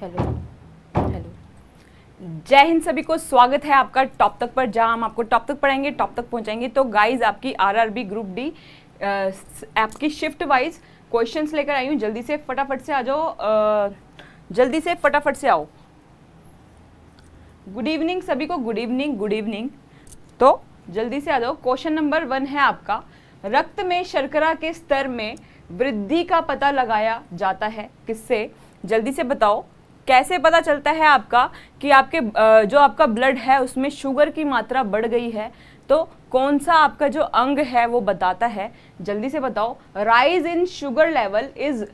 hello hello जय हिंद सभी को स्वागत है आपका टॉप तक पर जहां हम आपको टॉप तक पढ़ाएंगे टॉप तक पहुंचाएंगे तो गाइस आपकी आरआरबी ग्रुप डी आपकी शिफ्ट वाइज क्वेश्चंस लेकर आई हूं जल्दी से फटाफट से आ जाओ जल्दी से फटाफट से आओ गुड इवनिंग सभी को गुड इवनिंग गुड इवनिंग तो जल्दी से आ जाओ क्वेश्चन नंबर वन है आपका रक्त में शर्करा के स्तर में वृद्धि का पता लगाया जाता है किससे जल्दी से बताओ कैसे पता चलता है आपका कि आपके जो आपका ब्लड है उसमें शुगर की मात्रा बढ़ गई है तो कौन सा आपका जो अंग है वो बताता है जल्दी से बताओ rise in sugar level is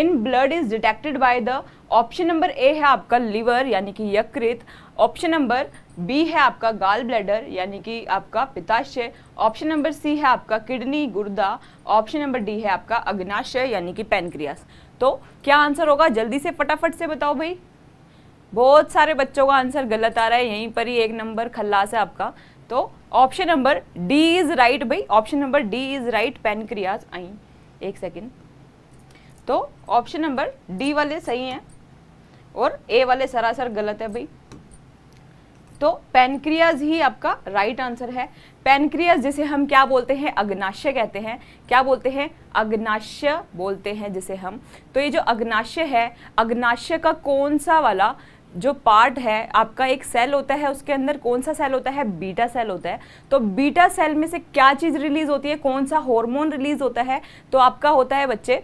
in blood is detected by the option number A है आपका लिवर यानी कि यकृत ऑप्शन नंबर बी है आपका गाल ब्लैडर यानी कि आपका पिताशय ऑप्शन नंबर सी है आपका किडनी गुर्दा ऑप्शन नंबर डी है आपका अग्नाशय यानी कि पेनक्रियास तो क्या आंसर होगा जल्दी से फटाफट से बताओ भाई बहुत सारे बच्चों का आंसर गलत आ रहा है यहीं पर ही एक नंबर खल्लास है आपका तो option number D is right भाई option number D is right pancreas आई एक सेकेंड तो ऑप्शन नंबर डी वाले सही हैं और ए वाले सरासर गलत है भाई तो पेनक्रियाज ही आपका राइट आंसर है पेनक्रियाज जिसे हम क्या बोलते हैं अग्नाशय कहते हैं क्या बोलते हैं अग्नाशय बोलते हैं जिसे हम तो ये जो अग्नाशय है अग्नाशय का कौन सा वाला जो पार्ट है आपका एक सेल होता है उसके अंदर कौन सा सेल होता है बीटा सेल होता है तो बीटा सेल में से क्या चीज़ रिलीज होती है कौन सा हॉर्मोन रिलीज होता है तो आपका होता है बच्चे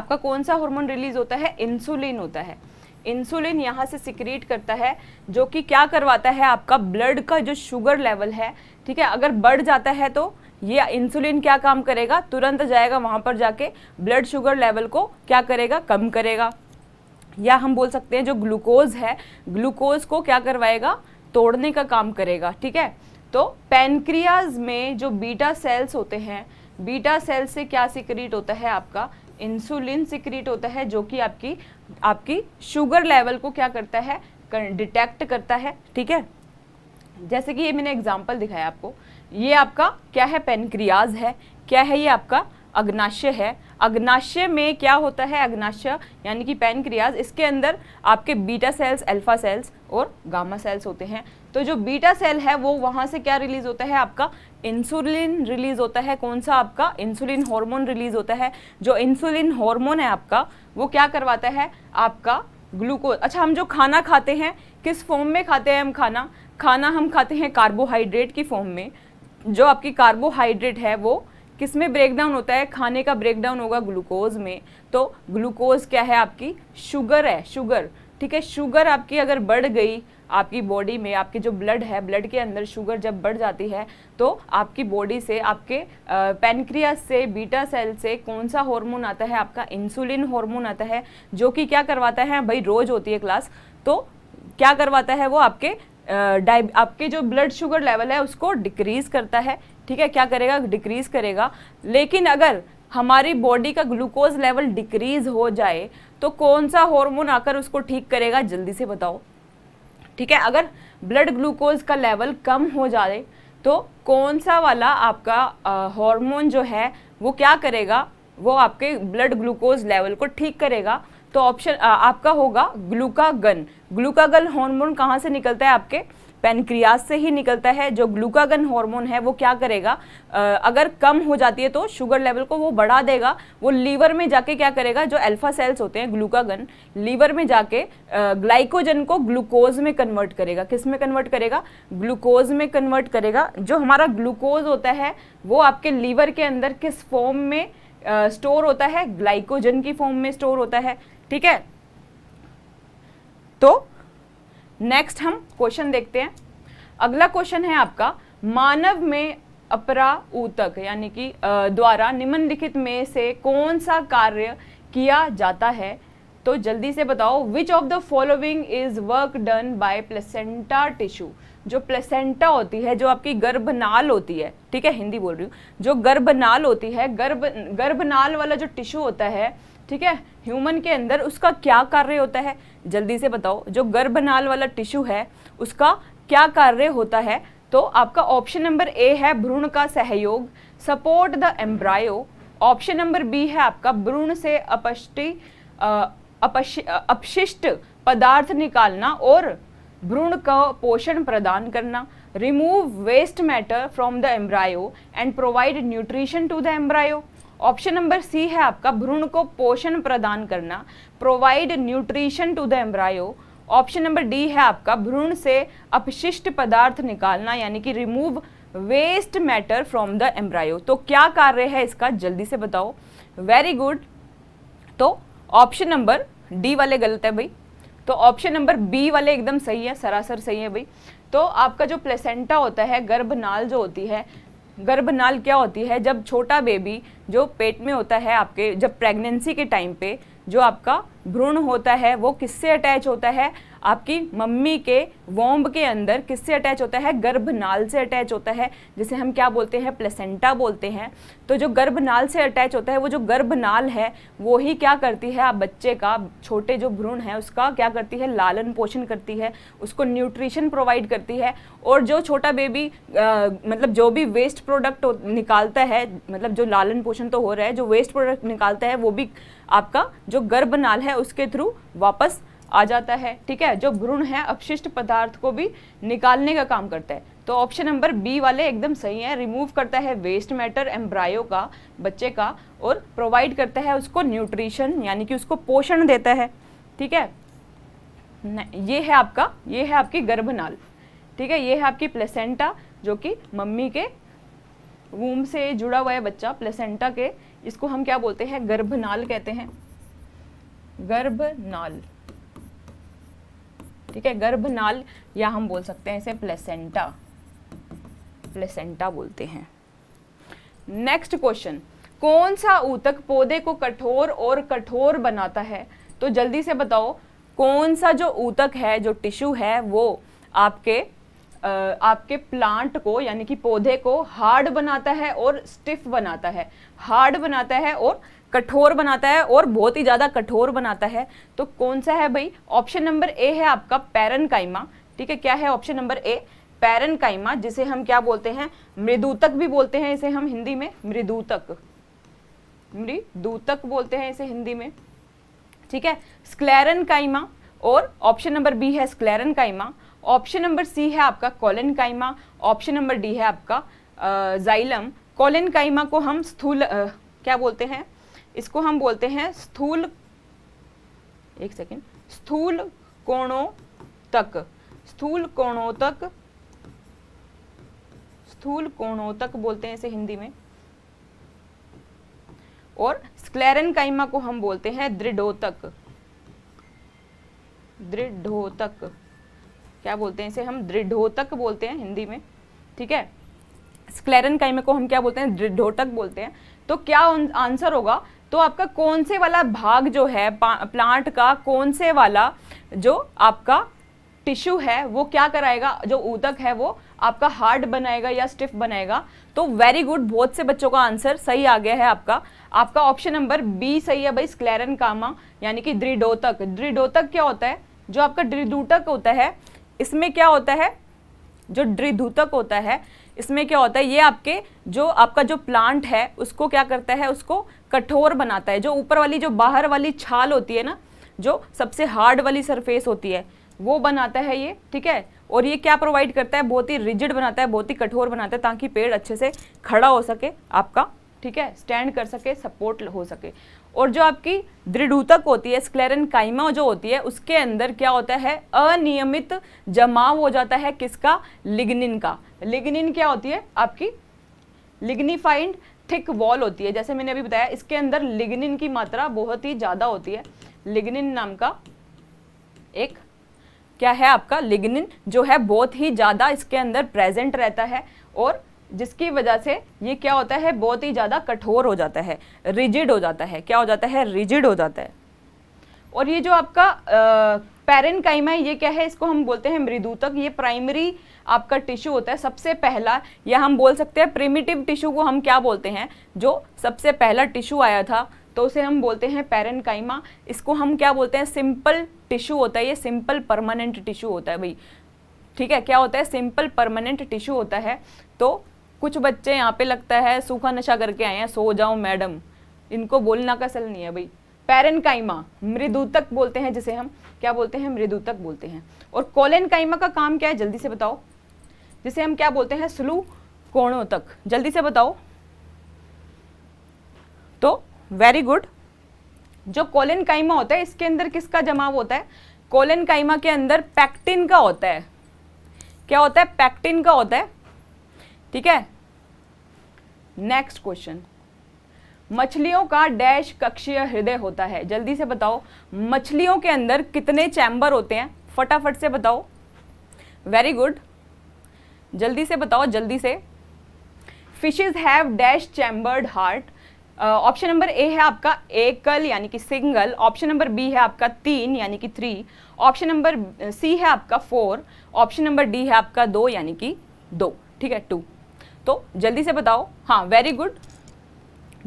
आपका कौन सा हार्मोन रिलीज होता है इंसुलिन होता है इंसुलिन यहाँ से सिक्रीट करता है जो कि क्या करवाता है आपका ब्लड का जो शुगर लेवल है ठीक है अगर बढ़ जाता है तो ये इंसुलिन क्या काम करेगा तुरंत जाएगा वहाँ पर जाके ब्लड शुगर लेवल को क्या करेगा कम करेगा या हम बोल सकते हैं जो ग्लूकोज है ग्लूकोज को क्या करवाएगा तोड़ने का काम करेगा ठीक है तो पैनक्रियाज में जो बीटा सेल्स होते हैं बीटा सेल से क्या सिक्रीट होता है आपका इंसुलिन सिक्रीट होता है जो कि आपकी आपकी शुगर लेवल को क्या करता है डिटेक्ट करता है ठीक है जैसे कि ये मैंने एग्जाम्पल दिखाया आपको ये आपका क्या है पेनक्रियाज है क्या है ये आपका अग्नाशय है अग्नाशय में क्या होता है अग्नाशय यानी कि पेनक्रियाज इसके अंदर आपके बीटा सेल्स अल्फा सेल्स और गामा सेल्स होते हैं तो जो बीटा सेल है वो वहाँ से क्या रिलीज होता है आपका इंसुलिन रिलीज होता है कौन सा आपका इंसुलिन हार्मोन रिलीज होता है जो इंसुलिन हार्मोन है आपका वो क्या करवाता है आपका ग्लूकोज अच्छा हम जो खाना खाते हैं किस फॉर्म में खाते हैं हम खाना खाना हम खाते हैं कार्बोहाइड्रेट की फॉर्म में जो आपकी कार्बोहाइड्रेट है वो किस में ब्रेकडाउन होता है खाने का ब्रेकडाउन होगा ग्लूकोज में तो ग्लूकोज क्या है आपकी शुगर है शुगर ठीक है शुगर आपकी अगर बढ़ गई आपकी बॉडी में आपके जो ब्लड है ब्लड के अंदर शुगर जब बढ़ जाती है तो आपकी बॉडी से आपके पेनक्रियास से बीटा सेल से कौन सा हार्मोन आता है आपका इंसुलिन हार्मोन आता है जो कि क्या करवाता है भाई रोज़ होती है क्लास तो क्या करवाता है वो आपके डाइब आपके जो ब्लड शुगर लेवल है उसको डिक्रीज़ करता है ठीक है क्या करेगा डिक्रीज़ करेगा लेकिन अगर हमारी बॉडी का ग्लूकोज लेवल डिक्रीज़ हो जाए तो कौन सा हार्मोन आकर उसको ठीक करेगा जल्दी से बताओ ठीक है अगर ब्लड ग्लूकोज का लेवल कम हो जाए तो कौन सा वाला आपका हार्मोन जो है वो क्या करेगा वो आपके ब्लड ग्लूकोज लेवल को ठीक करेगा तो ऑप्शन आपका होगा ग्लूकागन ग्लूकागन हार्मोन कहाँ से निकलता है आपके पेनक्रियाज से ही निकलता है जो ग्लूकागन हार्मोन है वो क्या करेगा अगर कम हो जाती है तो शुगर लेवल को वो बढ़ा देगा वो लीवर में जाके क्या करेगा जो अल्फा सेल्स होते हैं ग्लूकागन लीवर में जाके ग्लाइकोजन को ग्लूकोज में कन्वर्ट करेगा किस में कन्वर्ट करेगा ग्लूकोज में कन्वर्ट करेगा जो हमारा ग्लूकोज होता है वो आपके लीवर के अंदर किस फॉर्म में स्टोर uh, होता है ग्लाइकोजन की फॉर्म में स्टोर होता है ठीक है तो नेक्स्ट हम क्वेश्चन देखते हैं अगला क्वेश्चन है आपका मानव में अपरा ऊतक यानी कि द्वारा निम्नलिखित में से कौन सा कार्य किया जाता है तो जल्दी से बताओ which of the following is work done by placenta tissue जो प्लेसेंटा होती है जो आपकी गर्भनाल होती है ठीक है हिंदी बोल रही हूँ जो गर्भनाल होती है गर्भ गर्भनाल वाला जो टिश्यू होता है ठीक है ह्यूमन के अंदर उसका क्या कार्य होता है जल्दी से बताओ जो गर्भनाल वाला टिश्यू है उसका क्या कार्य होता है तो आपका ऑप्शन नंबर ए है भ्रूण का सहयोग support the embryo option number B है आपका भ्रूण से अपष्टि अपशिष्ट पदार्थ निकालना और भ्रूण का पोषण प्रदान करना remove waste matter from the embryo and provide nutrition to the embryo option number C है आपका भ्रूण को पोषण प्रदान करना provide nutrition to the embryo option number D है आपका भ्रूण से अपशिष्ट पदार्थ निकालना यानी कि remove waste matter from the embryo तो क्या कार्य है इसका जल्दी से बताओ वेरी गुड तो ऑप्शन नंबर डी वाले गलत है भाई तो ऑप्शन नंबर बी वाले एकदम सही है सरासर सही है भाई तो आपका जो प्लेसेंटा होता है गर्भनाल जो होती है गर्भनाल क्या होती है जब छोटा बेबी जो पेट में होता है आपके जब प्रेगनेंसी के टाइम पे जो आपका भ्रूण होता है वो किससे अटैच होता है आपकी मम्मी के वॉम्ब के अंदर किससे अटैच होता है गर्भनाल से अटैच होता है जिसे हम क्या बोलते हैं प्लेसेंटा बोलते हैं तो जो गर्भनाल से अटैच होता है वो जो गर्भनाल है वो ही क्या करती है आप बच्चे का छोटे जो भ्रूण है उसका क्या करती है लालन पोषण करती है उसको न्यूट्रिशन प्रोवाइड करती है और जो छोटा बेबी मतलब जो भी वेस्ट प्रोडक्ट निकालता है मतलब जो लालन पोषण तो हो रहा है जो वेस्ट प्रोडक्ट निकालता है वो भी आपका जो गर्भनाल है उसके थ्रू वापस आ जाता है ठीक है जो भ्रूण है अपशिष्ट पदार्थ को भी निकालने का काम करता है तो ऑप्शन नंबर बी वाले एकदम सही है रिमूव करता है वेस्ट मैटर एम्ब्रायो का बच्चे का और प्रोवाइड करता है उसको न्यूट्रिशन यानी कि उसको पोषण देता है ठीक है ये है आपका ये है आपकी गर्भनाल ठीक है ये है आपकी प्लेसेंटा जो कि मम्मी के वूम से जुड़ा हुआ है बच्चा प्लेसेंटा के इसको हम क्या बोलते हैं गर्भनाल कहते हैं गर्भनाल ठीक है गर्भनाल या हम बोल सकते हैं इसे प्लेसेंटा प्लेसेंटा बोलते हैं नेक्स्ट क्वेश्चन कौन सा ऊतक पौधे को कठोर और कठोर बनाता है तो जल्दी से बताओ कौन सा जो ऊतक है जो टिश्यू है वो आपके आपके प्लांट को यानी कि पौधे को हार्ड बनाता है और स्टिफ बनाता है हार्ड बनाता है और कठोर बनाता है और बहुत ही ज़्यादा कठोर बनाता है तो कौन सा है भाई ऑप्शन नंबर ए है आपका पैरन कायमा ठीक है क्या है ऑप्शन नंबर ए पैरन कायमा जिसे हम क्या बोलते हैं मृदूतक भी बोलते हैं इसे हम हिंदी में मृदूतक मृदूतक बोलते हैं इसे हिंदी में ठीक है स्क्लेरन कायमा और ऑप्शन नंबर बी है स्क्लेरन कायमा ऑप्शन नंबर सी है आपका कॉलन कायमा ऑप्शन नंबर डी है आपका जाइलम कॉलन को हम स्थूल क्या बोलते हैं इसको हम बोलते हैं स्थूल एक सेकेंड स्थूल कोणों तक स्थूल कोणों तक स्थूल कोणों तक बोलते हैं इसे हिंदी में और स्क्लेरन काइमा को हम बोलते हैं दृढ़ोतक दृढ़ोतक क्या बोलते हैं इसे हम दृढ़ोतक बोलते हैं हिंदी में ठीक है स्क्लेरन काइमा को हम क्या बोलते हैं दृढ़ोतक बोलते हैं तो क्या आंसर होगा तो आपका कौन से वाला भाग जो है प्लांट का कौन से वाला जो आपका टिश्यू है वो क्या कराएगा जो ऊतक है वो आपका हार्ड बनाएगा या स्टिफ बनाएगा तो वेरी गुड बहुत से बच्चों का आंसर सही आ गया है आपका आपका ऑप्शन नंबर बी सही है भाई स्क्लेरन कामा यानी कि दृढ़ोतक दृढ़ोतक क्या होता है जो आपका दृढ़ूटक होता है इसमें क्या होता है जो दृढ़ूतक होता है इसमें क्या होता है ये आपके जो आपका जो प्लांट है उसको क्या करता है उसको कठोर बनाता है जो ऊपर वाली जो बाहर वाली छाल होती है ना जो सबसे हार्ड वाली सरफेस होती है वो बनाता है ये ठीक है और ये क्या प्रोवाइड करता है बहुत ही रिजिड बनाता है बहुत ही कठोर बनाता है ताकि पेड़ अच्छे से खड़ा हो सके आपका ठीक है स्टैंड कर सके सपोर्ट हो सके और जो आपकी दृढ़ूतक होती है स्क्लेरन काइमा जो होती है उसके अंदर क्या होता है अनियमित जमाव हो जाता है किसका लिग्निन का लिग्निन क्या होती है आपकी लिग्निफाइंड थिक वॉल होती है जैसे मैंने अभी बताया इसके अंदर लिग्निन की मात्रा बहुत ही ज़्यादा होती है लिग्निन नाम का एक क्या है आपका लिग्निन जो है बहुत ही ज़्यादा इसके अंदर प्रेजेंट रहता है और जिसकी वजह से ये क्या होता है बहुत ही ज़्यादा कठोर हो जाता है रिजिड हो जाता है क्या हो जाता है रिजिड हो जाता है और ये जो आपका काइमा है ये क्या है इसको हम बोलते हैं तक ये प्राइमरी आपका टिश्यू होता है सबसे पहला या हम बोल सकते हैं प्रिमिटिव टिश्यू को हम क्या बोलते हैं जो सबसे पहला टिश्यू आया था तो उसे हम बोलते हैं काइमा इसको हम क्या बोलते हैं सिंपल टिश्यू होता है ये सिंपल परमानेंट टिश्यू होता है भाई ठीक है क्या होता है सिंपल परमानेंट टिश्यू होता है तो कुछ बच्चे यहाँ पे लगता है सूखा नशा करके आए हैं सो जाओ मैडम इनको बोलना का असल नहीं है भाई पैरन काइमा मृदूतक बोलते हैं जिसे हम क्या बोलते हैं मृदूतक बोलते हैं और कोलेन काइमा का काम क्या है जल्दी से बताओ जिसे हम क्या बोलते हैं स्लू कोणों तक जल्दी से बताओ तो वेरी गुड जो कोलेन काइमा होता है इसके अंदर किसका जमाव होता है कोलेन काइमा के अंदर पैक्टिन का होता है क्या होता है पैक्टिन का होता है ठीक है नेक्स्ट क्वेश्चन मछलियों का डैश कक्षीय हृदय होता है जल्दी से बताओ मछलियों के अंदर कितने चैम्बर होते हैं फटाफट से बताओ वेरी गुड जल्दी से बताओ जल्दी से fishes have dash chambered heart option number A है आपका एकल यानी कि सिंगल ऑप्शन नंबर बी है आपका तीन यानी कि थ्री ऑप्शन नंबर सी है आपका फोर ऑप्शन नंबर डी है आपका दो यानी कि दो ठीक है टू तो जल्दी से बताओ हाँ वेरी गुड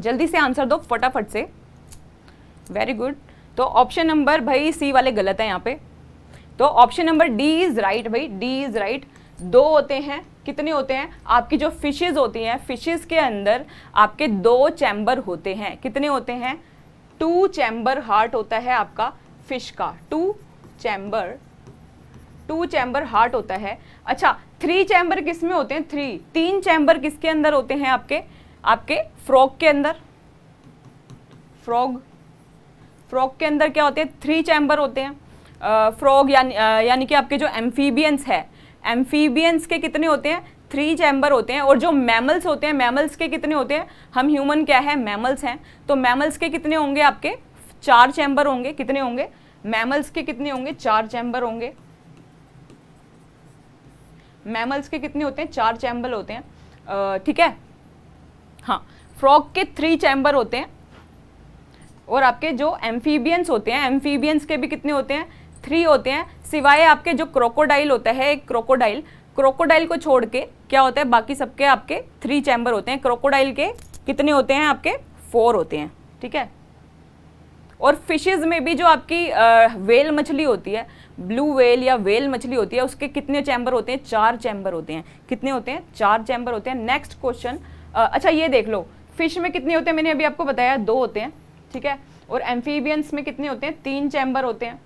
जल्दी से आंसर दो फटाफट से वेरी गुड तो ऑप्शन नंबर भाई सी वाले गलत है यहाँ पे तो option number D is right भाई डी इज़ राइट दो होते हैं कितने होते हैं आपकी जो फिशेज होती हैं फिशेज के अंदर आपके दो चैम्बर होते हैं कितने होते हैं टू चैम्बर हार्ट होता है आपका फिश का two chamber two chamber heart होता है अच्छा थ्री चैम्बर किस में होते हैं थ्री तीन चैम्बर किसके अंदर होते हैं आपके आपके फ्रॉग के अंदर फ्रॉग फ्रॉग के अंदर क्या होते हैं थ्री चैम्बर होते हैं फ्रॉग यानी यानी कि आपके जो एम्फीबियंस है एम्फीबियंस के कितने होते हैं थ्री चैम्बर होते हैं और जो मैमल्स होते हैं मैमल्स के कितने होते हैं हम ह्यूमन क्या है मैमल्स हैं तो मैमल्स के कितने होंगे आपके चार चैम्बर होंगे कितने होंगे मैमल्स के कितने होंगे चार चैम्बर होंगे मैमल्स के कितने होते हैं चार चैम्बर होते हैं ठीक है हाँ फ्रॉग के थ्री चैम्बर होते हैं और आपके जो एम्फीबियंस होते हैं एम्फीबियंस के भी कितने होते हैं थ्री होते हैं सिवाय आपके जो क्रोकोडाइल होता है एक क्रोकोडाइल क्रोकोडाइल को छोड़ के क्या होता है बाकी सबके आपके थ्री चैम्बर होते हैं क्रोकोडाइल के कितने होते हैं आपके फोर होते हैं ठीक है और फिशेज में भी जो आपकी आ, वेल मछली होती है ब्लू वेल या वेल मछली होती है उसके कितने चैम्बर होते हैं चार चैम्बर होते हैं कितने होते हैं चार चैम्बर होते हैं नेक्स्ट क्वेश्चन अच्छा ये देख लो फिश में कितने होते हैं मैंने अभी आपको बताया दो होते हैं ठीक है और एम्फीबियंस में कितने होते हैं तीन चैम्बर होते हैं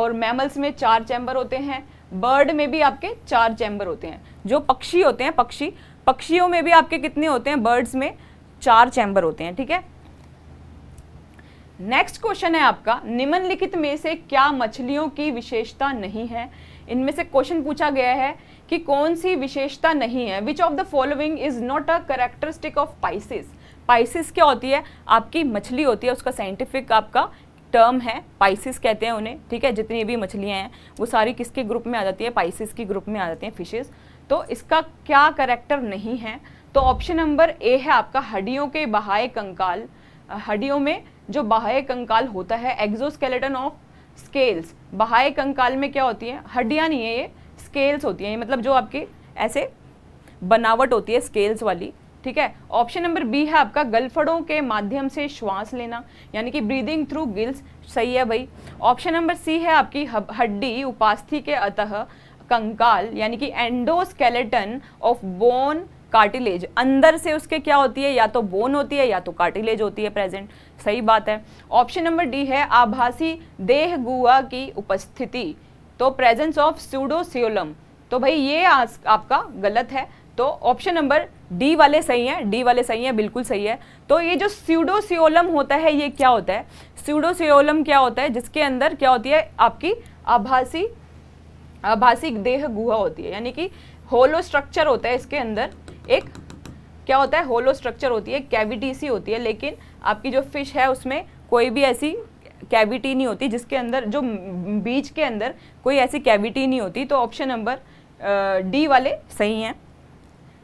और मैमल्स में चार चैम्बर होते हैं बर्ड में भी आपके चार चैम्बर होते हैं जो पक्षी होते हैं पक्षी पक्षियों में भी आपके कितने होते हैं बर्ड्स में चार चैम्बर होते हैं ठीक है नेक्स्ट क्वेश्चन है आपका निम्नलिखित में से क्या मछलियों की विशेषता नहीं है इनमें से क्वेश्चन पूछा गया है कि कौन सी विशेषता नहीं है which of the following is not a characteristic of Pisces Pisces क्या होती है आपकी मछली होती है उसका साइंटिफिक आपका टर्म है पाइसिस कहते हैं उन्हें ठीक है जितनी भी मछलियाँ हैं वो सारी किसके ग्रुप में आ जाती है पाइसिस की ग्रुप में आ जाती हैं फिशेज़ तो इसका क्या करेक्टर नहीं है तो ऑप्शन नंबर ए है आपका हड्डियों के बहाए कंकाल हड्डियों में जो बाह्य कंकाल होता है एग्जोस्केलेटन ऑफ स्केल्स बाह्य कंकाल में क्या होती है हड्डियाँ नहीं है ये स्केल्स होती हैं मतलब जो आपके ऐसे बनावट होती है स्केल्स वाली ठीक है ऑप्शन नंबर बी है आपका गलफड़ों के माध्यम से श्वास लेना यानी कि ब्रीदिंग थ्रू गिल्स सही है भाई ऑप्शन नंबर सी है आपकी हड्डी उपास्थि के अतः कंकाल यानी कि एंडोस्केलेटन ऑफ बोन कार्टिलेज अंदर से उसके क्या होती है या तो बोन होती है या तो कार्टिलेज होती है प्रेजेंट सही बात है ऑप्शन नंबर डी है आभासी देह गुहा की उपस्थिति तो प्रेजेंस ऑफ स्यूडोसियोलम तो भाई ये आपका गलत है तो ऑप्शन नंबर डी वाले सही हैं डी वाले सही हैं बिल्कुल सही है तो ये जो स्यूडोसियोलम होता है ये क्या होता है स्यूडोसियोलम क्या होता है जिसके अंदर क्या होती है आपकी आभासी आभासी देह गुहा होती है यानी कि होलो स्ट्रक्चर होता है इसके अंदर एक क्या होता है होलो स्ट्रक्चर होती है कैविटी सी होती है लेकिन आपकी जो फिश है उसमें कोई भी ऐसी कैविटी नहीं होती जिसके अंदर जो बीज के अंदर कोई ऐसी कैविटी नहीं होती तो ऑप्शन नंबर डी वाले सही हैं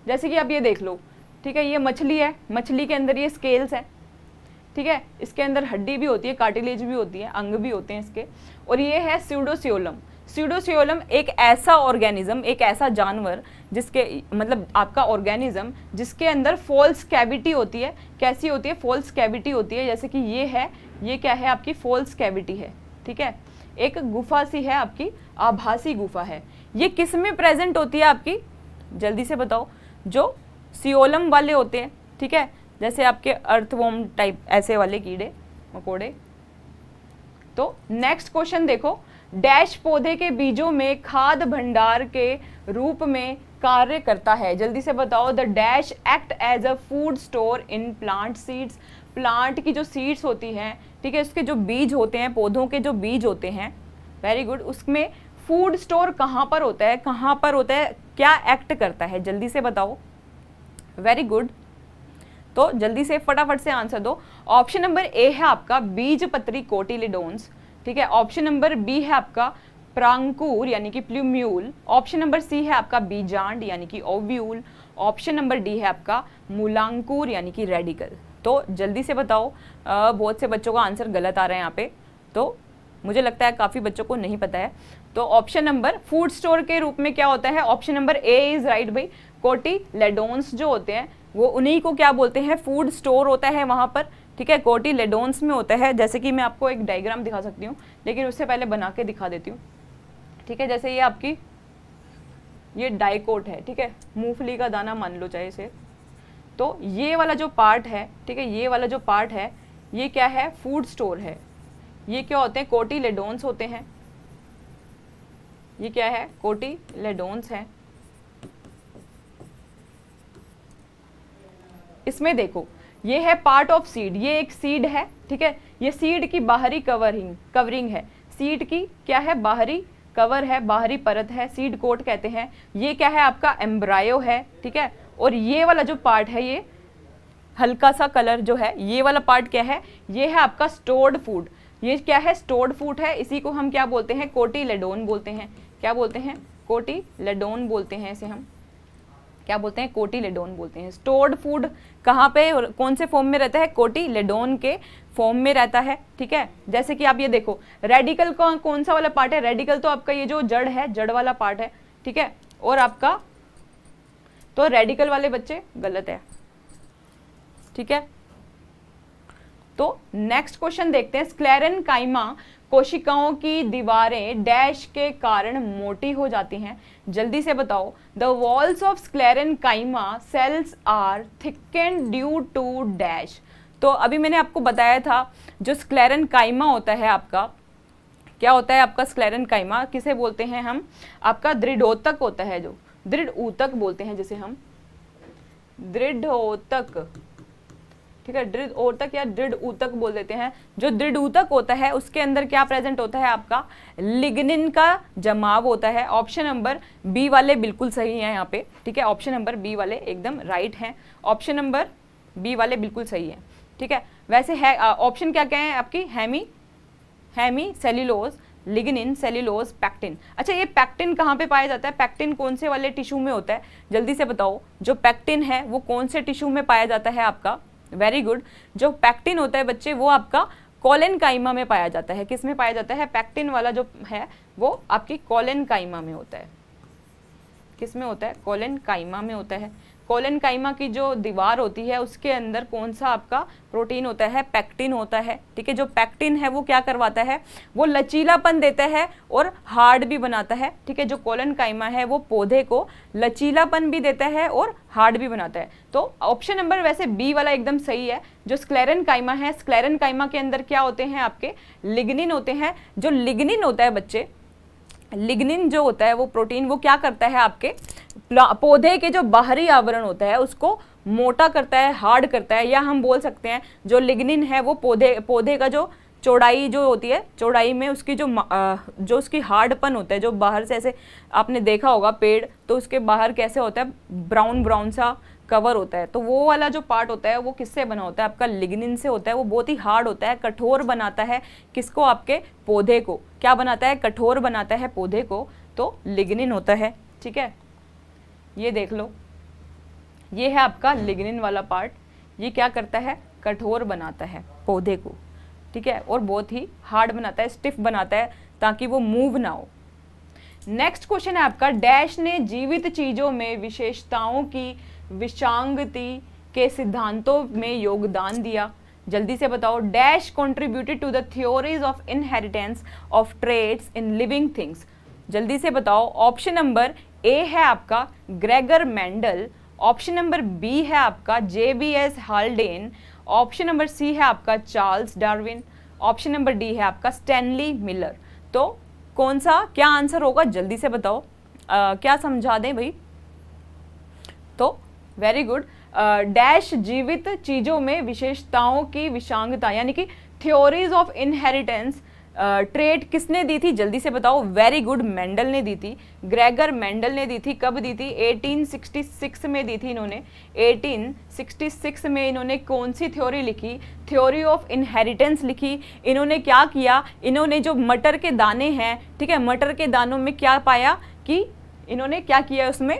जैसे कि आप ये देख लो ठीक है ये मछली है मछली के अंदर ये स्केल्स है ठीक है इसके अंदर हड्डी भी होती है कार्टिलेज भी होती है अंग भी होते हैं इसके और ये है सीडोसियोलम सीडोसियोलम एक ऐसा ऑर्गेनिज्म एक ऐसा जानवर जिसके मतलब आपका ऑर्गेनिज्म जिसके अंदर फॉल्स कैविटी होती है कैसी होती है फॉल्स कैविटी होती है जैसे कि ये है ये क्या है आपकी फॉल्स कैविटी है ठीक है एक गुफा सी है आपकी आभासी गुफा है ये किस में प्रेजेंट होती है आपकी जल्दी से बताओ जो सियोलम वाले होते हैं ठीक है जैसे आपके अर्थवोम टाइप ऐसे वाले कीड़े मकोड़े तो नेक्स्ट क्वेश्चन देखो डैश पौधे के बीजों में खाद भंडार के रूप में कार्य करता है जल्दी से बताओ the dash act as a food store in plant seeds plant की जो सीड्स होती हैं ठीक है उसके जो बीज होते हैं पौधों के जो बीज होते हैं वेरी गुड उसमें फूड स्टोर कहाँ पर होता है कहाँ पर होता है क्या एक्ट करता है जल्दी से बताओ वेरी गुड तो जल्दी से फटाफट से आंसर दो ऑप्शन नंबर ए है आपका बीज पत्री कोटिलिडोन्स ठीक है ऑप्शन नंबर बी है आपका प्रांकुर यानी कि प्लूम्यूल ऑप्शन नंबर सी है आपका बीजांड यानी कि ओव्यूल ऑप्शन नंबर डी है आपका मूलांकुर यानी कि रेडिकल तो जल्दी से बताओ बहुत से बच्चों का आंसर गलत आ रहा है यहाँ पे तो मुझे लगता है काफ़ी बच्चों को नहीं पता है तो ऑप्शन नंबर फूड स्टोर के रूप में क्या होता है option number A is right भाई कोटी लेडोन्स जो होते हैं वो उन्हीं को क्या बोलते हैं फूड स्टोर होता है वहाँ पर ठीक है कोटी लेडोन्स में होता है जैसे कि मैं आपको एक डायग्राम दिखा सकती हूँ लेकिन उससे पहले बना के दिखा देती हूँ ठीक है जैसे ये आपकी ये डाइकोट है ठीक है मूंगफली का दाना मान लो चाहे इसे तो ये वाला जो पार्ट है ठीक है ये वाला जो पार्ट है ये क्या है फूड स्टोर है ये क्या होते हैं कोटिलेडोन्स होते हैं ये क्या है कोटिलेडोन्स है इसमें देखो ये है पार्ट ऑफ सीड ये एक सीड है ठीक है ये सीड की बाहरी कवरिंग कवरिंग है सीड की क्या है बाहरी कवर है बाहरी परत है सीड कोट कहते हैं ये क्या है आपका एम्ब्रायो है ठीक है और ये वाला जो पार्ट है ये हल्का सा कलर जो है ये वाला पार्ट क्या है ये है आपका स्टोर्ड फूड ये क्या है स्टोर्ड फूड है इसी को हम क्या बोलते हैं कोटी लेडोन बोलते हैं क्या बोलते हैं कोटी लेडोन बोलते हैं इसे हम क्या बोलते हैं कोटी लेडोन बोलते हैं स्टोर्ड फूड कहाँ पे कौन से फॉर्म में रहता है कोटी लेडोन के फॉर्म में रहता है ठीक है जैसे कि आप ये देखो रेडिकल कौन कौन सा वाला पार्ट है रेडिकल तो आपका ये जो जड़ है जड़ वाला पार्ट है ठीक है और आपका तो रेडिकल वाले बच्चे गलत है ठीक है तो नेक्स्ट क्वेश्चन देखते हैं स्क्लेरन काइमा कोशिकाओं की दीवारें डैश के कारण मोटी हो जाती हैं जल्दी से बताओ the walls of sclerenchyma cells are thick and due to dash तो अभी मैंने आपको बताया था जो स्क्लेरन काइमा होता है आपका क्या होता है आपका स्क्लेरन काइमा किसे बोलते हैं हम आपका दृढ़ोतक होता है जो दृढ़ ऊतक बोलते हैं जिसे हम दृढ़ोतक ठीक है दृढ़ ओतक या दृढ़ ऊतक बोल देते हैं जो दृढ़ ऊतक होता है उसके अंदर क्या प्रेजेंट होता है आपका लिग्निन का जमाव होता है ऑप्शन नंबर बी वाले बिल्कुल सही है यहाँ पे ठीक है ऑप्शन नंबर बी वाले एकदम राइट हैं ऑप्शन नंबर बी वाले बिल्कुल सही है ठीक है वैसे है ऑप्शन क्या क्या है आपकी hemi hemi cellulose in cellulose pectin अच्छा ये पैक्टिन कहाँ पे पाया जाता है पैक्टिन कौन से वाले टिश्यू में होता है जल्दी से बताओ जो पैक्टिन है वो कौन से टिश्यू में पाया जाता है आपका वेरी गुड जो पैक्टिन होता है बच्चे वो आपका कॉलन काइमा में पाया जाता है किस में पाया जाता है पैक्टिन वाला जो है वो आपकी कॉलन काइमा में होता है किस में होता है कॉलन काइमा में होता है कोलन काइमा की जो दीवार होती है उसके अंदर कौन सा आपका प्रोटीन होता है पैक्टिन होता है ठीक है जो पैक्टिन है वो क्या करवाता है वो लचीलापन देता है और हार्ड भी बनाता है ठीक है जो कोलन काइमा है वो पौधे को लचीलापन भी देता है और हार्ड भी बनाता है तो ऑप्शन नंबर वैसे बी वाला एकदम सही है जो स्क्लेरन काइमा है स्क्लेरन काइमा के अंदर क्या होते हैं आपके लिग्निन होते हैं जो लिग्निन होता है बच्चे लिग्निन जो होता है वो प्रोटीन वो क्या करता है आपके पौधे के जो बाहरी आवरण होता है उसको मोटा करता है हार्ड करता है या हम बोल सकते हैं जो लिग्निन है वो पौधे पौधे का जो चौड़ाई जो होती है चौड़ाई में उसकी जो आ, जो उसकी हार्डपन होता है जो बाहर से ऐसे आपने देखा होगा पेड़ तो उसके बाहर कैसे होता है ब्राउन ब्राउन सा कवर होता है तो वो वाला जो पार्ट होता है वो किससे बना होता है आपका लिग्निन से होता है वो बहुत ही हार्ड होता है कठोर बनाता है किसको आपके पौधे को क्या बनाता है कठोर बनाता है पौधे को तो लिग्निन होता है ठीक है ये देख लो ये है आपका लिग्निन वाला पार्ट ये क्या करता है कठोर बनाता है पौधे को ठीक है और बहुत ही हार्ड बनाता है स्टिफ बनाता है ताकि वो मूव ना हो नेक्स्ट क्वेश्चन है आपका डैश ने जीवित चीज़ों में विशेषताओं की विषांगति के सिद्धांतों में योगदान दिया जल्दी से बताओ dash contributed to the theories of inheritance of traits in living things जल्दी से बताओ ऑप्शन नंबर ए है आपका Gregor Mendel option number B है आपका J B S Haldane option number C है आपका Charles Darwin option number D है आपका स्टैनली मिलर तो कौन सा क्या आंसर होगा जल्दी से बताओ आ, क्या समझा दें भाई तो वेरी गुड डैश जीवित चीज़ों में विशेषताओं की विषांगता यानी कि थ्योरीज ऑफ इनहेरिटेंस ट्रेड किसने दी थी जल्दी से बताओ वेरी गुड मेंडल ने दी थी ग्रेगर मेंडल ने दी थी कब दी थी 1866 में दी थी इन्होंने 1866 में इन्होंने कौन सी थ्योरी लिखी थ्योरी ऑफ इनहेरिटेंस लिखी इन्होंने क्या किया इन्होंने जो मटर के दाने हैं ठीक है मटर के दानों में क्या पाया कि इन्होंने क्या किया उसमें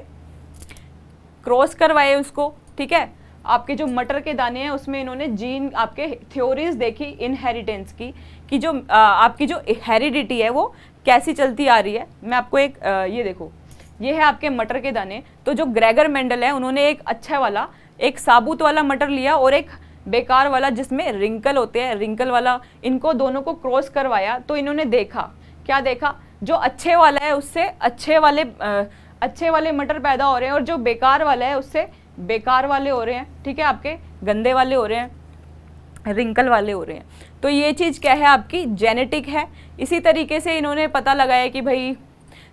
क्रॉस करवाए उसको ठीक है आपके जो मटर के दाने हैं उसमें इन्होंने जीन आपके थ्योरीज देखी इनहेरिटेंस की कि जो आपकी जो हेरिडिटी है वो कैसी चलती आ रही है मैं आपको एक ये देखो ये है आपके मटर के दाने तो जो ग्रेगर मेंडल है उन्होंने एक अच्छा वाला एक साबुत वाला मटर लिया और एक बेकार वाला जिसमें रिंकल होते हैं रिंकल वाला इनको दोनों को क्रॉस करवाया तो इन्होंने देखा क्या देखा जो अच्छे वाला है उससे अच्छे वाले आ, अच्छे वाले मटर पैदा हो रहे हैं और जो बेकार वाला है उससे बेकार वाले हो रहे हैं ठीक है आपके गंदे वाले हो रहे हैं रिंकल वाले हो रहे हैं तो ये चीज़ क्या है आपकी जेनेटिक है इसी तरीके से इन्होंने पता लगाया कि भाई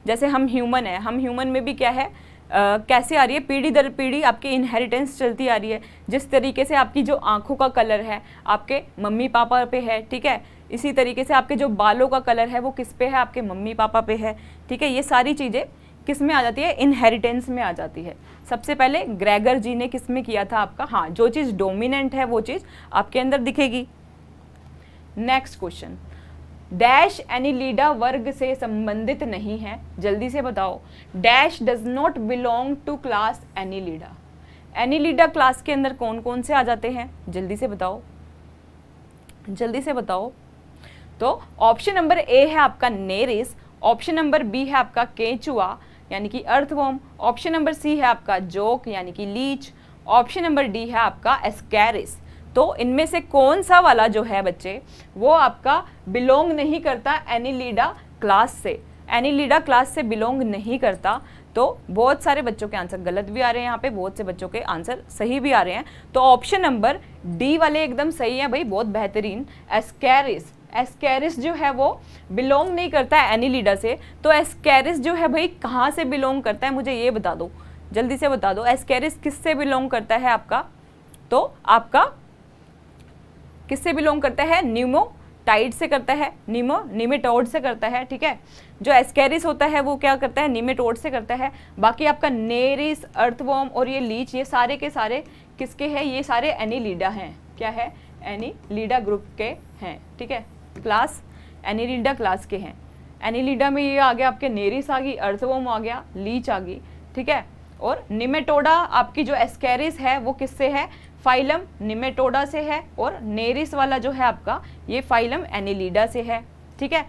जैसे हम ह्यूमन है हम ह्यूमन में भी क्या है Uh, कैसे आ रही है पीढ़ी दर पीढ़ी आपकी इनहेरिटेंस चलती आ रही है जिस तरीके से आपकी जो आँखों का कलर है आपके मम्मी पापा पे है ठीक है इसी तरीके से आपके जो बालों का कलर है वो किस पे है आपके मम्मी पापा पे है ठीक है ये सारी चीज़ें किस में आ जाती है इनहेरिटेंस में आ जाती है सबसे पहले ग्रेगर जी ने किस में किया था आपका हाँ जो चीज़ डोमिनेंट है वो चीज़ आपके अंदर दिखेगी next question dash Annelida वर्ग से संबंधित नहीं है जल्दी से बताओ dash does not belong to class Annelida Annelida class के अंदर कौन कौन से आ जाते हैं जल्दी से बताओ जल्दी से बताओ तो ऑप्शन नंबर ए है आपका नेरिस ऑप्शन नंबर बी है आपका केचुआ यानी कि अर्थवॉम ऑप्शन नंबर सी है आपका जोक यानी कि लीच ऑप्शन नंबर डी है आपका एस्कैरिस तो इनमें से कौन सा वाला जो है बच्चे वो आपका बिलोंग नहीं करता एनिलीडा क्लास से एनिलीडा क्लास से बिलोंग नहीं करता तो बहुत सारे बच्चों के आंसर गलत भी आ रहे हैं यहाँ पे बहुत से बच्चों के आंसर सही भी आ रहे हैं तो ऑप्शन नंबर डी वाले एकदम सही है भाई बहुत बेहतरीन एस्केरिस एस्कैरिस जो है वो बिलोंग नहीं करता है एनीलीडा से तो एस्कैरिस जो है भाई कहाँ से बिलोंग करता है मुझे ये बता दो जल्दी से बता दो किस किससे बिलोंग करता है आपका तो आपका किससे बिलोंग करता है न्यूमो टाइड से करता है निमो निमेटोड से करता है ठीक है जो एस्केरिस होता है वो क्या करता है निमेटोड से करता है बाकी आपका नेरिस अर्थवॉम और ये लीच ये सारे के सारे किसके हैं ये सारे एनीलीडा हैं क्या है एनीलीडा ग्रुप के हैं ठीक है क्लास एनीलीडा क्लास के हैं एनीलीडा में ये आ गया आपके नेरिस आ गई अर्थवोम आ गया लीच आ गई ठीक है और निमेटोडा आपकी जो एस्केरिस है वो किससे है फाइलम निमेटोडा से है और नेरिस वाला जो है आपका ये फाइलम एनिलीडा से है ठीक है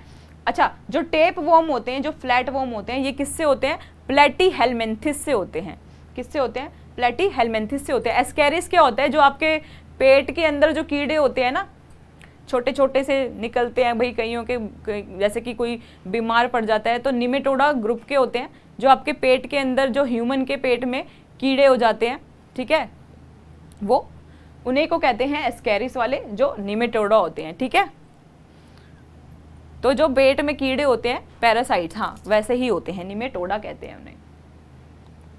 अच्छा जो टेप वॉर्म होते हैं जो फ्लैट वॉर्म होते हैं ये किससे होते हैं प्लेटी हेलमेंथिस से होते हैं किससे होते हैं प्लेटी हेलमेंथिस से होते हैं एस्केरिस क्या होता है जो आपके पेट के अंदर जो कीड़े होते हैं ना छोटे छोटे से निकलते हैं भाई कईयों के जैसे कि कोई बीमार पड़ जाता है तो निमेटोडा ग्रुप के होते हैं जो आपके पेट के अंदर जो ह्यूमन के पेट में कीड़े हो जाते हैं ठीक है वो उन्हीं को कहते हैं एस्केरिस वाले जो निमेटोडा होते हैं ठीक है तो जो बेट में कीड़े होते हैं पैरासाइट हाँ वैसे ही होते हैं निमेटोडा कहते हैं उन्हें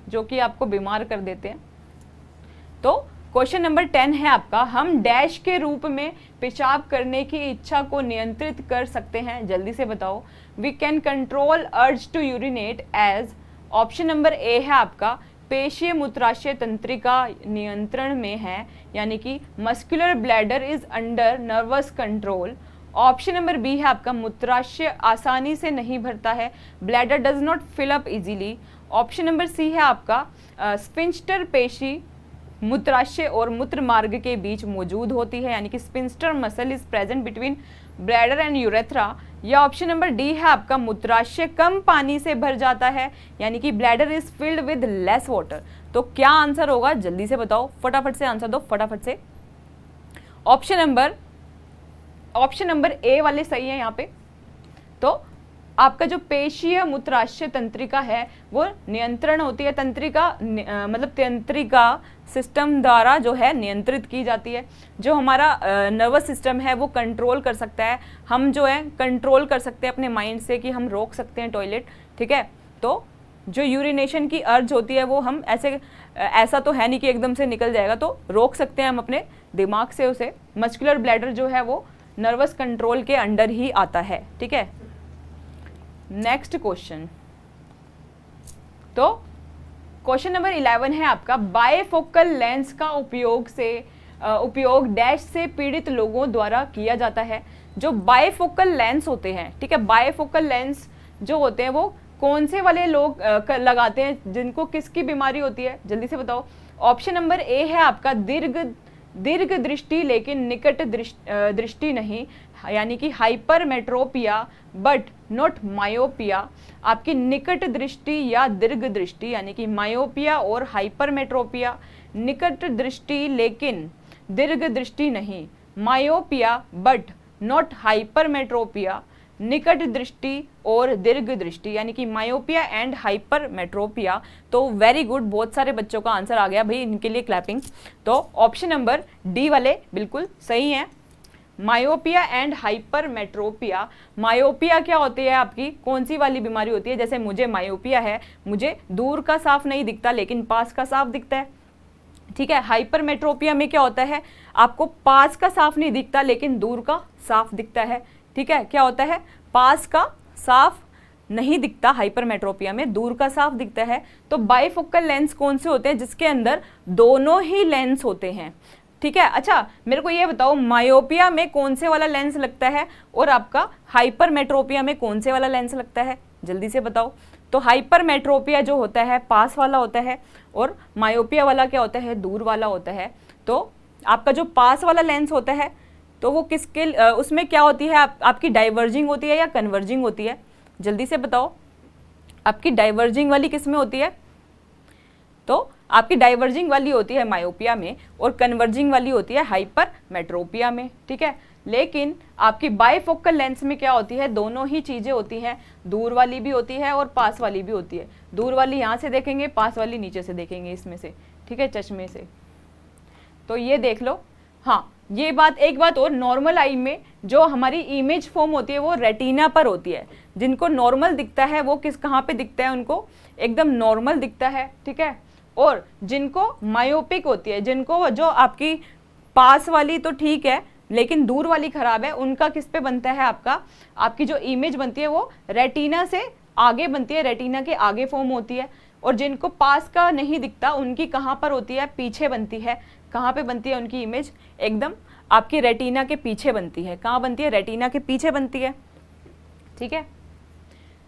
जो कि आपको बीमार कर देते हैं तो क्वेश्चन नंबर टेन है आपका हम डैश के रूप में पेशाब करने की इच्छा को नियंत्रित कर सकते हैं जल्दी से बताओ we can control urge to urinate as option number A है आपका पेशीय मूत्राशय तंत्रिका नियंत्रण में है यानी कि muscular bladder is under nervous control option number B है आपका मूत्राशय आसानी से नहीं भरता है bladder does not fill up easily option number C है आपका स्पिंस्टर पेशी मूत्राशय और मूत्र मार्ग के बीच मौजूद होती है यानी कि sphincter muscle is present between bladder and urethra या ऑप्शन नंबर डी है आपका मूत्राशय कम पानी से भर जाता है यानी कि bladder is filled with less water तो क्या आंसर होगा जल्दी से बताओ फटाफट से आंसर दो फटाफट से option number option number A वाले सही है यहाँ पे तो आपका जो पेशीय मूत्राशय तंत्रिका है वो नियंत्रण होती है तंत्रिका मतलब तंत्रिका सिस्टम द्वारा जो है नियंत्रित की जाती है जो हमारा नर्वस सिस्टम है वो कंट्रोल कर सकता है हम जो है कंट्रोल कर सकते हैं अपने माइंड से कि हम रोक सकते हैं टॉयलेट ठीक है तो जो यूरिनेशन की अर्ज होती है वो हम ऐसे ऐसा तो है नहीं कि एकदम से निकल जाएगा तो रोक सकते हैं हम अपने दिमाग से उसे मस्कुलर ब्लैडर जो है वो नर्वस कंट्रोल के अंडर ही आता है ठीक है नेक्स्ट क्वेश्चन तो क्वेश्चन नंबर इलेवन है आपका बायफोकल लेंस का उपयोग से उपयोग डैश से पीड़ित लोगों द्वारा किया जाता है जो बायफोकल लेंस होते हैं ठीक है बायफोकल लेंस जो होते हैं वो कौन से वाले लोग लगाते हैं जिनको किसकी बीमारी होती है जल्दी से बताओ ऑप्शन नंबर ए है आपका दीर्घ दीर्घ दृष्टि लेकिन निकट दृष्टि नहीं यानी कि hypermetropia but not myopia आपकी निकट दृष्टि या दीर्घ दृष्टि यानी कि मायोपिया और हाइपर मेट्रोपिया निकट दृष्टि लेकिन दीर्घ दृष्टि नहीं myopia but not hypermetropia निकट दृष्टि और दीर्घ दृष्टि यानी कि मायोपिया एंड हाइपर मेट्रोपिया तो वेरी गुड बहुत सारे बच्चों का आंसर आ गया भाई इनके लिए क्लैपिंग तो ऑप्शन नंबर डी वाले बिल्कुल सही हैं मायोपिया एंड हाइपरमेट्रोपिया मायोपिया क्या होती है आपकी कौन सी वाली बीमारी होती है जैसे मुझे मायोपिया है मुझे दूर का साफ नहीं दिखता लेकिन पास का साफ दिखता है ठीक है हाइपरमेट्रोपिया में क्या होता है आपको पास का साफ नहीं दिखता लेकिन दूर का साफ दिखता है ठीक है क्या होता है पास का साफ नहीं दिखता हाइपरमेट्रोपिया में दूर का साफ दिखता है तो बाइफोकल लेंस कौन से होते हैं जिसके अंदर दोनों ही लेंस होते हैं ठीक है अच्छा मेरे को ये बताओ मायोपिया में कौन से वाला लेंस लगता है और आपका हाइपरमेट्रोपिया में कौन से वाला लेंस लगता है जल्दी से बताओ तो हाइपरमेट्रोपिया जो होता है पास वाला होता है और मायोपिया वाला क्या होता है दूर वाला होता है तो आपका जो पास वाला लेंस होता है तो वो किसके उसमें क्या होती है आप, आपकी डाइवर्जिंग होती है या कन्वर्जिंग होती है जल्दी से बताओ आपकी डाइवर्जिंग वाली किस में होती है तो आपकी डाइवर्जिंग वाली होती है मायोपिया में और कन्वर्जिंग वाली होती है हाइपर मेट्रोपिया में ठीक है लेकिन आपकी बाईफोकल लेंस में क्या होती है दोनों ही चीज़ें होती हैं दूर वाली भी होती है और पास वाली भी होती है दूर वाली यहाँ से देखेंगे पास वाली नीचे से देखेंगे इसमें से ठीक है चश्मे से तो ये देख लो हाँ ये बात एक बात और नॉर्मल आई में जो हमारी इमेज फॉर्म होती है वो रेटिना पर होती है जिनको नॉर्मल दिखता है वो किस कहाँ पे दिखता है उनको एकदम नॉर्मल दिखता है ठीक है और जिनको मायोपिक होती है जिनको जो आपकी पास वाली तो ठीक है लेकिन दूर वाली खराब है उनका किस पे बनता है आपका आपकी जो इमेज बनती है वो रेटिना से आगे बनती है रेटिना के आगे फॉर्म होती है और जिनको पास का नहीं दिखता उनकी कहाँ पर होती है पीछे बनती है कहाँ पे बनती है उनकी इमेज एकदम आपकी रेटिना के पीछे बनती है कहाँ बनती है रेटिना के पीछे बनती है ठीक है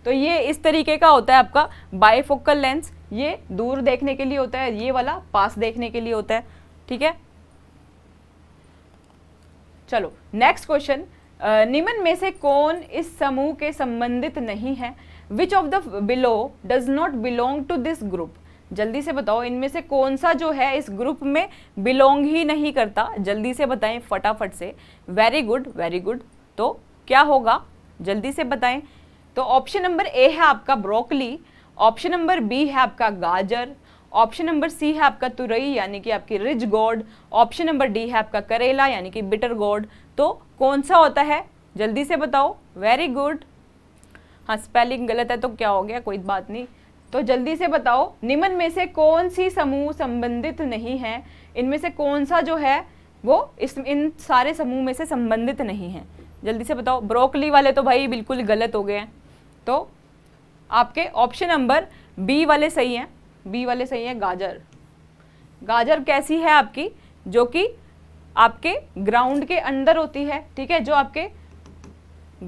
तो ये इस तरीके का होता है आपका बायफोकल लेंस ये दूर देखने के लिए होता है ये वाला पास देखने के लिए होता है ठीक है चलो नेक्स्ट क्वेश्चन निम्न में से कौन इस समूह के संबंधित नहीं है which of the below does not belong to this group जल्दी से बताओ इनमें से कौन सा जो है इस ग्रुप में बिलोंग ही नहीं करता जल्दी से बताएं फटाफट से वेरी गुड वेरी गुड तो क्या होगा जल्दी से बताएं तो ऑप्शन नंबर ए है आपका ब्रोकली ऑप्शन नंबर बी है आपका गाजर ऑप्शन नंबर सी है आपका तुरई यानी कि आपकी रिच गोड ऑप्शन नंबर डी है आपका करेला यानी कि बिटर गोड तो कौन सा होता है जल्दी से बताओ वेरी गुड हाँ स्पेलिंग गलत है तो क्या हो गया कोई बात नहीं तो जल्दी से बताओ निम्न में से कौन सी समूह संबंधित नहीं है इनमें से कौन सा जो है वो इस इन सारे समूह में से संबंधित नहीं है जल्दी से बताओ ब्रोकली वाले तो भाई बिल्कुल गलत हो गए हैं तो आपके ऑप्शन नंबर बी वाले सही हैं बी वाले सही हैं गाजर गाजर कैसी है आपकी जो कि आपके ग्राउंड के अंदर होती है ठीक है जो आपके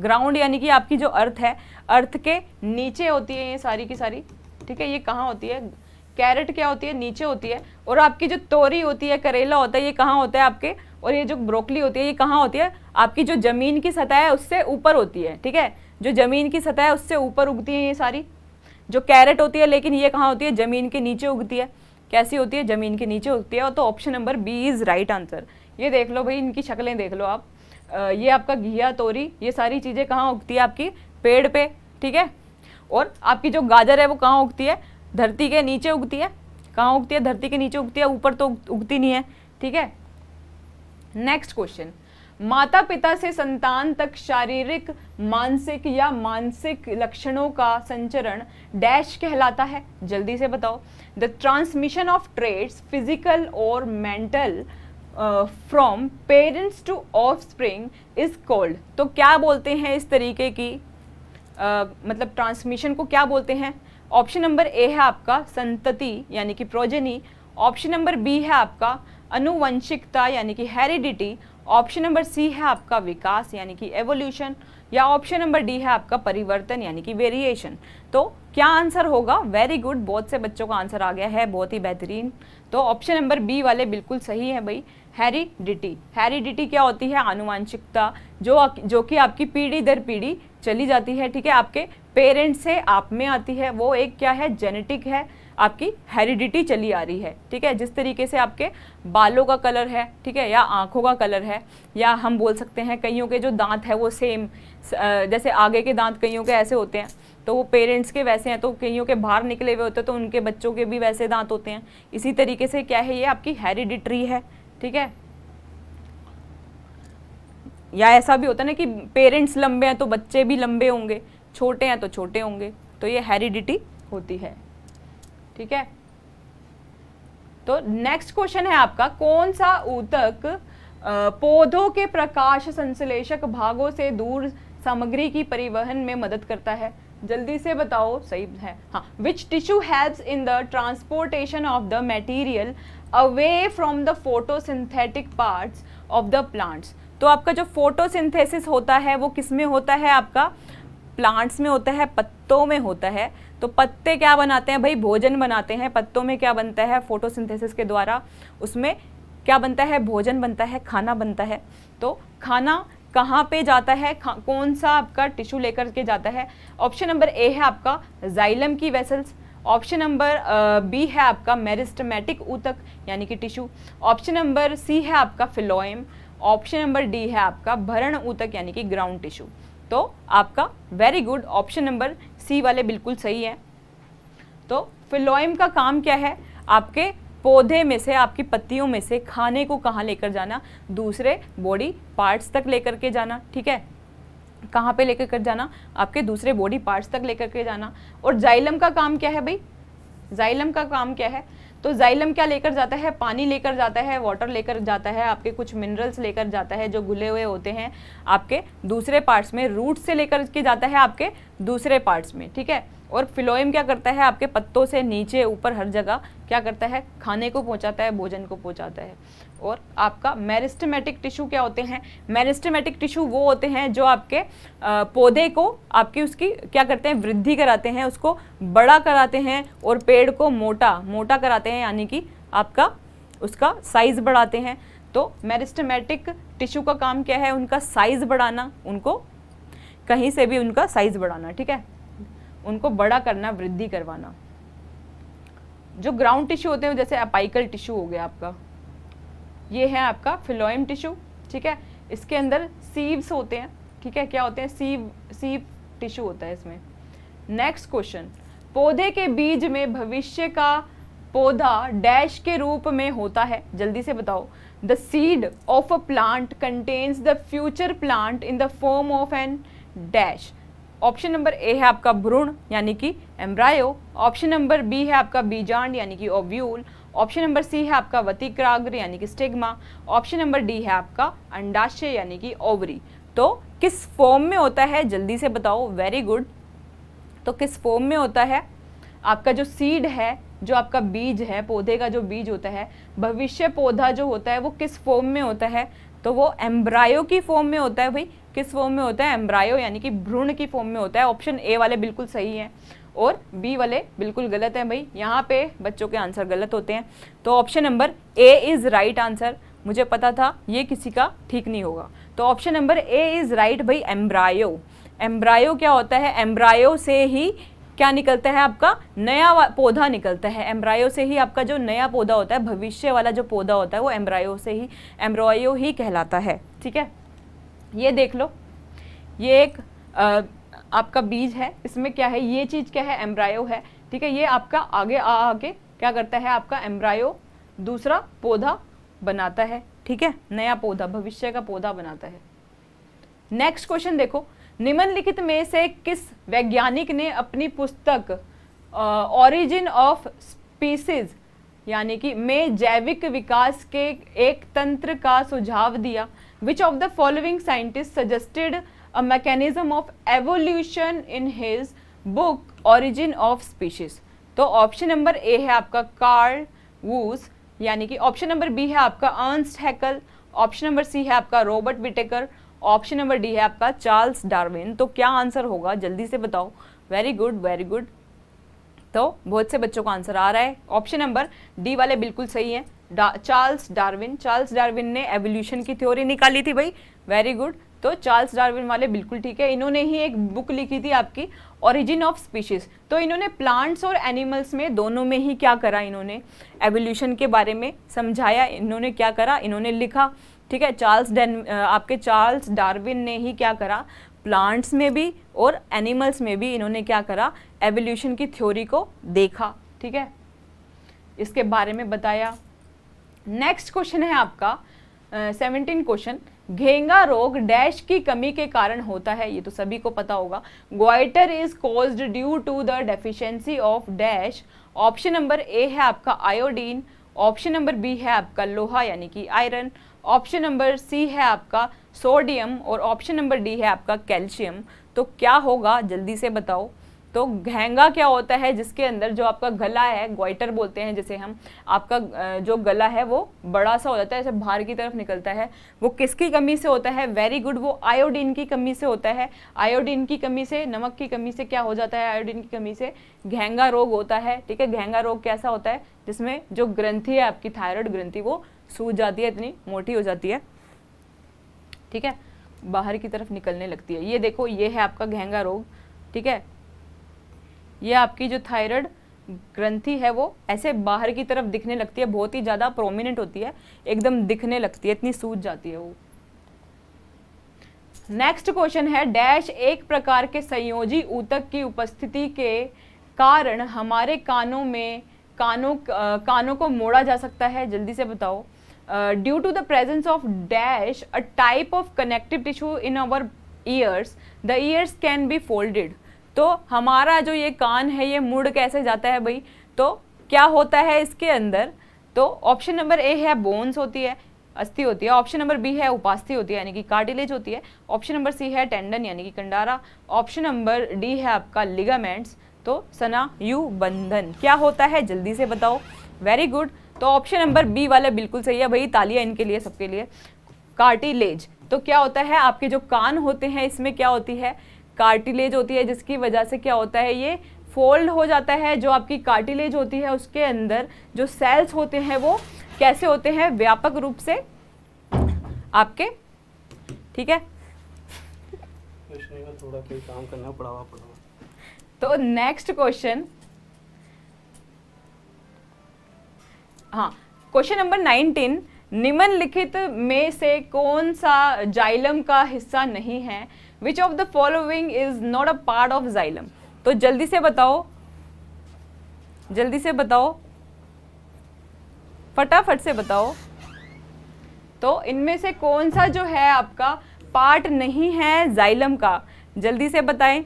ग्राउंड यानी कि आपकी जो अर्थ है अर्थ के नीचे होती है ये सारी की सारी ठीक है ये कहाँ होती है कैरेट क्या होती है नीचे होती है और आपकी जो तोरी होती है करेला होता है ये कहाँ होता है आपके और ये जो ब्रोकली होती है ये कहाँ होती है आपकी जो ज़मीन की सतह है उससे ऊपर होती है ठीक है जो ज़मीन की सतह है उससे ऊपर उगती है ये सारी जो कैरेट होती है लेकिन ये कहाँ होती है ज़मीन के नीचे उगती है कैसी होती है ज़मीन के नीचे उगती है और तो option number B is right answer ये देख लो भाई इनकी शक्लें देख लो आप आ, ये आपका घिया तोरी ये सारी चीज़ें कहाँ उगती है आपकी पेड़ पे ठीक है और आपकी जो गाजर है वो कहाँ उगती है धरती के नीचे उगती है कहाँ उगती है धरती के नीचे उगती है ऊपर तो उगती नहीं है ठीक है नेक्स्ट क्वेश्चन माता पिता से संतान तक शारीरिक मानसिक या मानसिक लक्षणों का संचरण डैश कहलाता है जल्दी से बताओ the transmission of traits physical और mental from parents to offspring is called तो क्या बोलते हैं इस तरीके की uh, मतलब ट्रांसमिशन को क्या बोलते हैं ऑप्शन नंबर ए है आपका संतति यानी कि प्रोजेनी ऑप्शन नंबर बी है आपका अनुवंशिकता यानी कि हेरिडिटी ऑप्शन नंबर सी है आपका विकास यानी कि एवोल्यूशन या ऑप्शन नंबर डी है आपका परिवर्तन यानी कि वेरिएशन तो क्या आंसर होगा वेरी गुड बहुत से बच्चों का आंसर आ गया है बहुत ही बेहतरीन तो ऑप्शन नंबर बी वाले बिल्कुल सही है भाई हैरिडिटी हैरिडिटी क्या होती है आनुवांशिकता जो जो कि आपकी पीढ़ी दर पीढ़ी चली जाती है ठीक है आपके पेरेंट्स से आप में आती है वो एक क्या है जेनेटिक है आपकी हेरिडिटी चली आ रही है ठीक है जिस तरीके से आपके बालों का कलर है ठीक है या आँखों का कलर है या हम बोल सकते हैं कईयों के जो दांत है वो सेम जैसे आगे के दांत कईयों के ऐसे होते हैं तो वो पेरेंट्स के वैसे हैं तो कईयों के बाहर निकले हुए होते हैं तो उनके बच्चों के भी वैसे दांत होते हैं इसी तरीके से क्या है ये आपकी हेरिडिटरी है ठीक है या ऐसा भी होता है ना कि पेरेंट्स लंबे हैं तो बच्चे भी लंबे होंगे छोटे हैं तो छोटे होंगे तो ये हेरिडिटी होती है ठीक है तो नेक्स्ट क्वेश्चन है आपका कौन सा ऊतक पौधों के प्रकाश संश्लेषक भागों से दूर सामग्री की परिवहन में मदद करता है जल्दी से बताओ सही है हाँ which tissue helps in the transportation of the material away from the photosynthetic parts of the plants तो आपका जो फोटोसिंथेसिस होता है वो किस में होता है आपका प्लांट्स में होता है पत्तों में होता है तो पत्ते क्या बनाते हैं भाई भोजन बनाते हैं पत्तों में क्या बनता है फोटोसिंथेसिस के द्वारा उसमें क्या बनता है भोजन बनता है खाना बनता है तो खाना कहाँ पे जाता है कौन सा आपका टिश्यू लेकर के जाता है ऑप्शन नंबर ए है आपका जाइलम की वेसल्स ऑप्शन नंबर बी है आपका मेरिस्टमेटिक ऊतक यानी कि टिश्यू ऑप्शन नंबर सी है आपका फिलोएम ऑप्शन नंबर डी है आपका भरण ऊतक यानी कि ग्राउंड टिश्यू तो आपका very good option number C वाले बिल्कुल सही हैं तो फिलोइम का काम क्या है आपके पौधे में से आपकी पत्तियों में से खाने को कहाँ लेकर जाना दूसरे बॉडी पार्ट्स तक लेकर के जाना ठीक है कहाँ पे लेकर कर जाना आपके दूसरे बॉडी पार्ट्स तक लेकर के जाना और जाइलम का काम क्या है भाई जाइलम का काम क्या है तो जाइलम क्या लेकर जाता है पानी लेकर जाता है वाटर लेकर जाता है आपके कुछ मिनरल्स लेकर जाता है जो घुले हुए होते हैं आपके दूसरे पार्ट्स में रूट से लेकर के जाता है आपके दूसरे पार्ट्स में ठीक है और फिलोएम क्या करता है आपके पत्तों से नीचे ऊपर हर जगह क्या करता है खाने को पहुंचाता है भोजन को पहुंचाता है और आपका मेरिस्टमेटिक टिश्यू क्या होते हैं मेरिस्टमेटिक टिश्यू वो होते हैं जो आपके पौधे को आपकी उसकी क्या करते हैं वृद्धि कराते हैं उसको बड़ा कराते हैं और पेड़ को मोटा मोटा कराते हैं यानी कि आपका उसका साइज़ बढ़ाते हैं तो मेरिस्टमेटिक टिश्यू का काम क्या है उनका साइज़ बढ़ाना उनको कहीं से भी उनका साइज़ बढ़ाना ठीक है उनको बड़ा करना वृद्धि करवाना जो ग्राउंड टिश्यू होते हैं जैसे अपाइकल टिश्यू हो गया आपका ये है आपका फिलोइम टिश्यू ठीक है इसके अंदर सीव्स होते हैं ठीक है क्या होते हैं सीव सीव टिश्यू होता है इसमें नेक्स्ट क्वेश्चन पौधे के बीज में भविष्य का पौधा डैश के रूप में होता है जल्दी से बताओ the seed of a plant contains the future plant in the form of an dash option number A है आपका भ्रूण यानी कि एम्ब्रायो ऑप्शन नंबर बी है आपका बीजांड यानी कि ओव्यूल ऑप्शन नंबर सी है आपका वतिक्राग्र यानी कि स्टेगमा ऑप्शन नंबर डी है आपका अंडाशय यानी कि ओवरी तो किस फॉर्म में होता है जल्दी से बताओ वेरी गुड तो किस फॉर्म में होता है आपका जो सीड है जो आपका बीज है पौधे का जो बीज होता है भविष्य पौधा जो होता है वो किस फॉर्म में होता है तो वो एम्ब्रायो की फॉर्म में होता है भाई किस फॉर्म में होता है एम्ब्रायो यानी कि भ्रूण की फॉर्म में होता है ऑप्शन ए वाले बिल्कुल सही है और बी वाले बिल्कुल गलत हैं भाई यहाँ पे बच्चों के आंसर गलत होते हैं तो option number A is right answer मुझे पता था ये किसी का ठीक नहीं होगा तो option number A is right भाई एम्ब्रायो एम्ब्रायो क्या होता है एम्ब्रायो से ही क्या निकलता है आपका नया पौधा निकलता है एम्ब्रायो से ही आपका जो नया पौधा होता है भविष्य वाला जो पौधा होता है वो एम्ब्रायो से ही एम्ब्रायो ही कहलाता है ठीक है ये देख लो ये एक आपका बीज है इसमें क्या है ये चीज़ क्या है एम्ब्रायो है ठीक है ये आपका आगे आ आगे क्या करता है आपका एम्ब्रायो दूसरा पौधा बनाता है ठीक है नया पौधा भविष्य का पौधा बनाता है नेक्स्ट क्वेश्चन देखो निम्नलिखित में से किस वैज्ञानिक ने अपनी पुस्तक ऑरिजिन ऑफ स्पीसीज यानी कि में जैविक विकास के एक तंत्र का सुझाव दिया which of the following scientist suggested a mechanism of evolution in his book Origin of Species तो ऑप्शन नंबर ए है आपका कार्ल वूस यानी कि ऑप्शन नंबर बी है आपका Ernst Haeckel option number C है आपका Robert Whittaker option number D है आपका चार्ल्स डार्विन तो क्या आंसर होगा जल्दी से बताओ वेरी गुड वेरी गुड तो बहुत से बच्चों का आंसर आ रहा है ऑप्शन नंबर डी वाले बिल्कुल सही है चार्ल्स डार्विन चार्ल्स डार्विन ने एवोल्यूशन की थ्योरी निकाली थी भाई वेरी गुड तो चार्ल्स डार्विन वाले बिल्कुल ठीक है इन्होंने ही एक बुक लिखी थी आपकी ओरिजिन ऑफ स्पीशीज तो इन्होंने प्लांट्स और एनिमल्स में दोनों में ही क्या करा इन्होंने एवोल्यूशन के बारे में समझाया इन्होंने क्या करा इन्होंने लिखा ठीक है चार्ल्स डेन आपके चार्ल्स डार्विन ने ही क्या करा प्लांट्स में भी और एनिमल्स में भी इन्होंने क्या करा एवोल्यूशन की थ्योरी को देखा ठीक है इसके बारे में बताया नेक्स्ट क्वेश्चन है आपका सेवनटीन uh, क्वेश्चन घेंगा रोग डैश की कमी के कारण होता है ये तो सभी को पता होगा goitre is caused due to the deficiency of dash option number A है आपका आयोडीन ऑप्शन नंबर बी है आपका लोहा यानी कि आयरन ऑप्शन नंबर सी है आपका सोडियम और ऑप्शन नंबर डी है आपका कैल्शियम तो क्या होगा जल्दी से बताओ तो घहंगा क्या होता है जिसके अंदर जो आपका गला है ग्वाइटर बोलते हैं जिसे हम आपका जो गला है वो बड़ा सा हो जाता है जैसे बाहर की तरफ निकलता है वो किसकी कमी से होता है वेरी गुड वो आयोडीन की कमी से होता है आयोडीन की कमी से नमक की कमी से क्या हो जाता है आयोडीन की कमी से घहंगा रोग होता है ठीक है घहंगा रोग कैसा होता है जिसमें जो ग्रंथी है आपकी थायरॉयड ग्रंथि वो सूज जाती है इतनी मोटी हो जाती है ठीक है बाहर की तरफ निकलने लगती है ये देखो ये है आपका घहंगा रोग ठीक है ये आपकी जो थायराइड ग्रंथि है वो ऐसे बाहर की तरफ दिखने लगती है बहुत ही ज़्यादा प्रोमिनेंट होती है एकदम दिखने लगती है इतनी सूझ जाती है वो नेक्स्ट क्वेश्चन है डैश एक प्रकार के संयोजी ऊतक की उपस्थिति के कारण हमारे कानों में कानों कानों को मोड़ा जा सकता है जल्दी से बताओ due to the presence of dash a type of connective tissue in our ears the ears can be folded तो हमारा जो ये कान है ये मुड़ कैसे जाता है भाई तो क्या होता है इसके अंदर तो ऑप्शन नंबर ए है बोन्स होती है अस्थि होती है ऑप्शन नंबर बी है उपास्थि होती है यानी कि कार्टिलेज होती है ऑप्शन नंबर सी है टेंडन यानी कि कंडारा ऑप्शन नंबर डी है आपका लिगामेंट्स तो सना यू बंधन क्या होता है जल्दी से बताओ वेरी गुड तो ऑप्शन नंबर बी वाला बिल्कुल सही है भाई तालियां इनके लिए सबके लिए कार्टिलेज तो क्या होता है आपके जो कान होते हैं इसमें क्या होती है कार्टिलेज होती है जिसकी वजह से क्या होता है ये फोल्ड हो जाता है जो आपकी कार्टिलेज होती है उसके अंदर जो सेल्स होते हैं वो कैसे होते हैं व्यापक रूप से आपके ठीक है तो नेक्स्ट क्वेश्चन हाँ क्वेश्चन नंबर नाइनटीन निम्नलिखित में से कौन सा जाइलम का हिस्सा नहीं है which of the following is not a part of xylem तो जल्दी से बताओ जल्दी से बताओ फटाफट से बताओ तो इनमें से कौन सा जो है आपका पार्ट नहीं है जाइलम का जल्दी से बताएं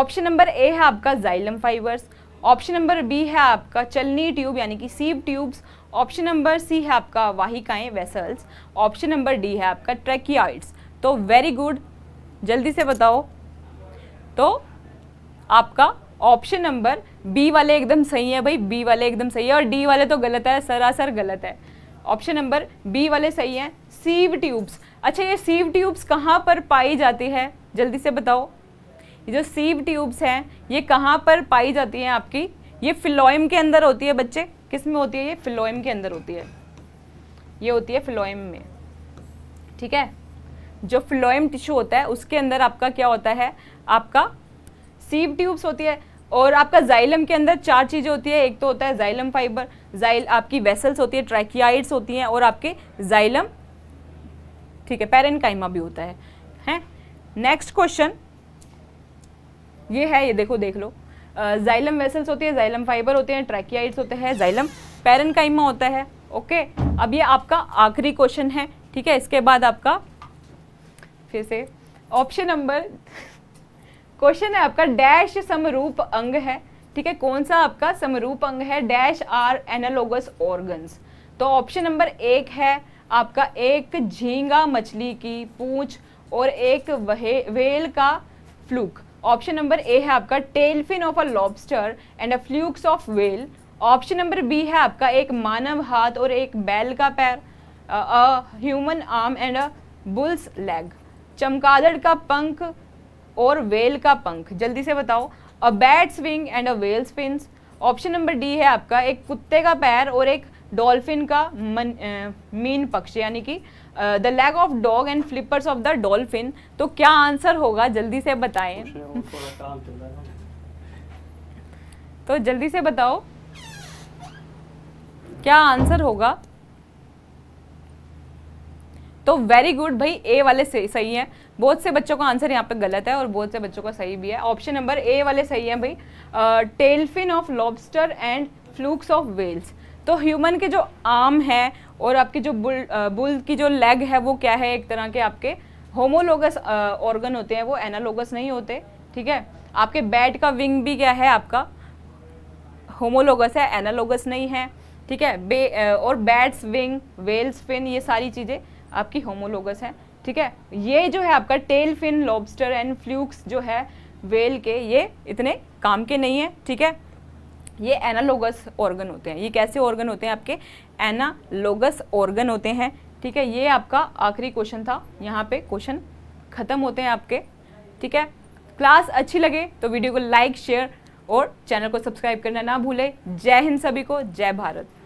ऑप्शन नंबर ए है आपका xylem fibres option number B है आपका चलनी ट्यूब यानी कि सीप ट्यूब्स ऑप्शन नंबर सी है आपका वाहिकाएं वेसल्स ऑप्शन नंबर डी है आपका ट्रेकियाइड्स तो वेरी गुड जल्दी से बताओ तो आपका ऑप्शन नंबर बी वाले एकदम सही है भाई बी वाले एकदम सही है और डी वाले तो गलत है सरासर गलत है ऑप्शन नंबर बी वाले सही हैं सीव ट्यूब्स अच्छा ये सीव ट्यूब्स कहाँ पर पाई जाती है जल्दी से बताओ ये जो सीव ट्यूब्स हैं ये कहाँ पर पाई जाती हैं आपकी ये फिलोइम के अंदर होती है बच्चे किस में होती है ये फिलोइम के अंदर होती है ये होती है फिलोइम में ठीक है जो फ्लोएम टिश्यू होता है उसके अंदर आपका क्या होता है आपका सीव ट्यूब्स होती है और आपका जाइलम के अंदर चार चीज़ें होती है एक तो होता है जाइलम फाइबर जाइल आपकी वेसल्स होती है ट्रैकियाइड्स होती हैं और आपके जाइलम ठीक है पेरेनकाइमा भी होता है हैं नेक्स्ट क्वेश्चन ये है ये देखो देख लो जाइलम वेसल्स होती है जाइलम फाइबर होते हैं ट्रैकियाइड्स होते हैं जाइलम पेरेनकाइमा होता है ओके अब ये आपका आखिरी क्वेश्चन है ठीक है इसके बाद आपका फिर से ऑप्शन नंबर क्वेश्चन है आपका डैश समरूप अंग है ठीक है कौन सा आपका समरूप अंग है डैश आर एनालोगस ऑर्गन्स तो ऑप्शन नंबर एक है आपका एक झींगा मछली की पूंछ और एक वहे वेल का फ्लूक ऑप्शन नंबर ए है आपका tail fin of a lobster and a flukes of whale option number B है आपका एक मानव हाथ और एक बैल का पैर a human arm and a bull's leg चमकादड़ का पंख और वेल का पंख जल्दी से बताओ a bat's wing and a whale fins option number D है आपका एक कुत्ते का पैर और एक डॉल्फिन का मन, आ, मीन पक्ष यानी कि the leg of dog and flippers of the dolphin तो क्या आंसर होगा जल्दी से बताएं तो जल्दी से बताओ क्या आंसर होगा तो वेरी गुड भाई ए वाले सही सही हैं बहुत से बच्चों का आंसर यहाँ पे गलत है और बहुत से बच्चों का सही भी है ऑप्शन नंबर ए वाले सही हैं भाई tail fin of lobster and flukes of whales तो ह्यूमन के जो आर्म है और आपके जो बुल आ, बुल की जो लेग है वो क्या है एक तरह के आपके होमोलोगस ऑर्गन होते हैं वो एनालोगस नहीं होते ठीक है आपके बैट का विंग भी क्या है आपका होमोलोगस है एनालोगस नहीं है ठीक है बे और बैट्स विंग वेल्स फिन ये सारी चीज़ें आपकी होमोलोगस है ठीक है ये जो है आपका tail fin lobster and flukes जो है वेल के ये इतने काम के नहीं है ठीक है ये एनालोगस ऑर्गन होते हैं ये कैसे ऑर्गन होते हैं आपके एनालोगस ऑर्गन होते हैं ठीक है ये आपका आखिरी क्वेश्चन था यहाँ पे क्वेश्चन ख़त्म होते हैं आपके ठीक है क्लास अच्छी लगे तो वीडियो को लाइक शेयर और चैनल को सब्सक्राइब करना ना भूले जय हिंद सभी को जय भारत